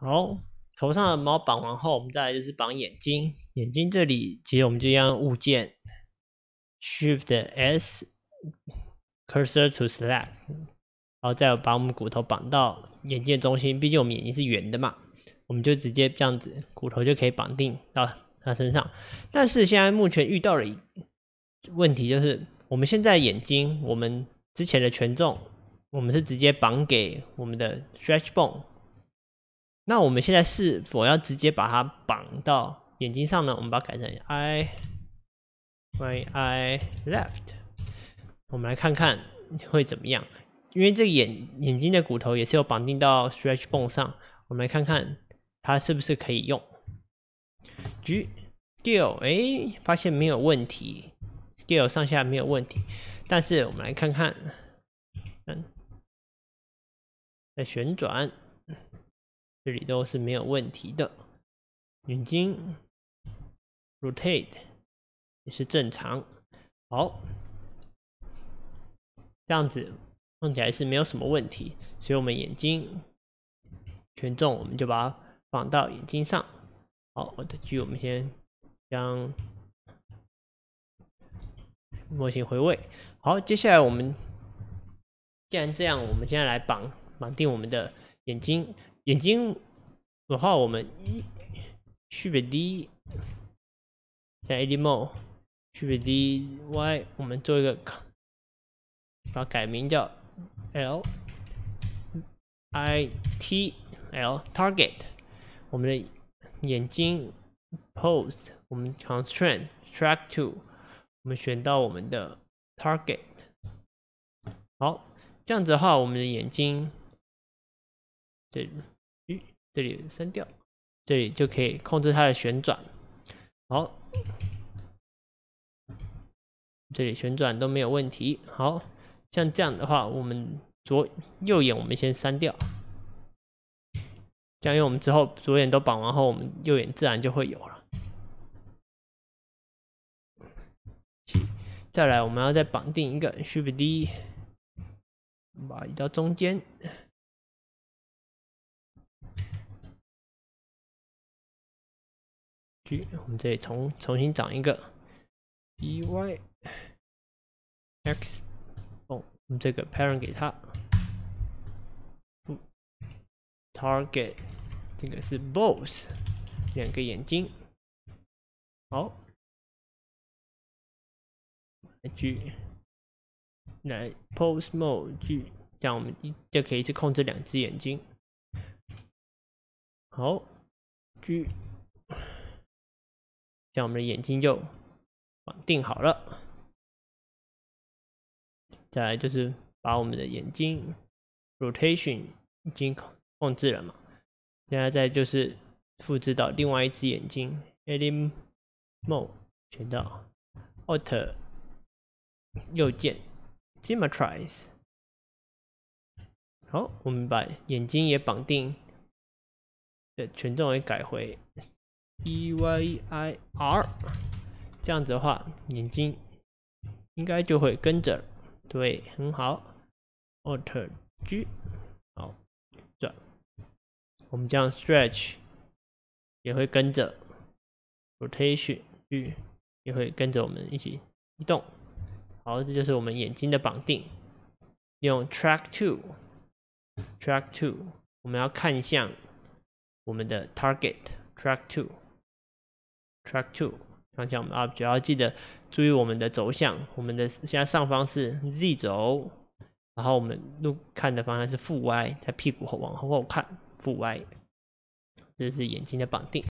好，头上的毛绑完后，我们再来就是绑眼睛。眼睛这里，其实我们就要用物件 Shift S Cursor to Select，然后再把我们骨头绑到眼睛的中心。毕竟我们眼睛是圆的嘛，我们就直接这样子，骨头就可以绑定到它身上。但是现在目前遇到了一问题，就是我们现在眼睛，我们之前的权重，我们是直接绑给我们的 Stretch Bone。那我们现在是否要直接把它绑到眼睛上呢？我们把它改成 I Y I Left，我们来看看会怎么样。因为这个眼眼睛的骨头也是有绑定到 Stretch Bone 上，我们来看看它是不是可以用。举 Scale，哎，发现没有问题，Scale 上下没有问题。但是我们来看看，嗯，在旋转。这里都是没有问题的，眼睛 rotate 也是正常，好，这样子看起来是没有什么问题，所以，我们眼睛权重我们就把它放到眼睛上。好，我的狙我们先将模型回位。好，接下来我们既然这样，我们现在来绑绑定我们的眼睛。眼睛的话，我们一区别 d，像 ad more 区别 d y，我们做一个，把改名叫 l i t l target，我们的眼睛 pose，我们 constraint track to，我们选到我们的 target，好，这样子的话，我们的眼睛对。这里删掉，这里就可以控制它的旋转。好，这里旋转都没有问题。好像这样的话，我们左、右眼我们先删掉，这样因为我们之后左眼都绑完后，我们右眼自然就会有了。再来，我们要再绑定一个 h f u d i n 把它移到中间。我们这里重重新长一个，y，x，哦，我们这个 parent 给它，不 t a r g e t 这个是 b o s s 两个眼睛，好，句，来 pose mode 句，这样我们一就可以去控制两只眼睛，好，g 像我们的眼睛就绑定好了，再来就是把我们的眼睛 rotation 已经控控制了嘛，然后再就是复制到另外一只眼睛，Edit Mode，选到，Alt 右键 s y m m e t r i z e 好，我们把眼睛也绑定，的权重也改回。e y i r，这样子的话，眼睛应该就会跟着。对，很好。alter g，好，转。我们这样 stretch 也会跟着，rotation g 也会跟着我们一起移动。好，这就是我们眼睛的绑定。用 track to，track to，我们要看向我们的 target，track to。Track two，看一下我们 up，主要记得注意我们的轴向。我们的现在上方是 Z 轴，然后我们 look 看的方向是负 Y，在屁股后往后后看负 Y，这是眼睛的绑定。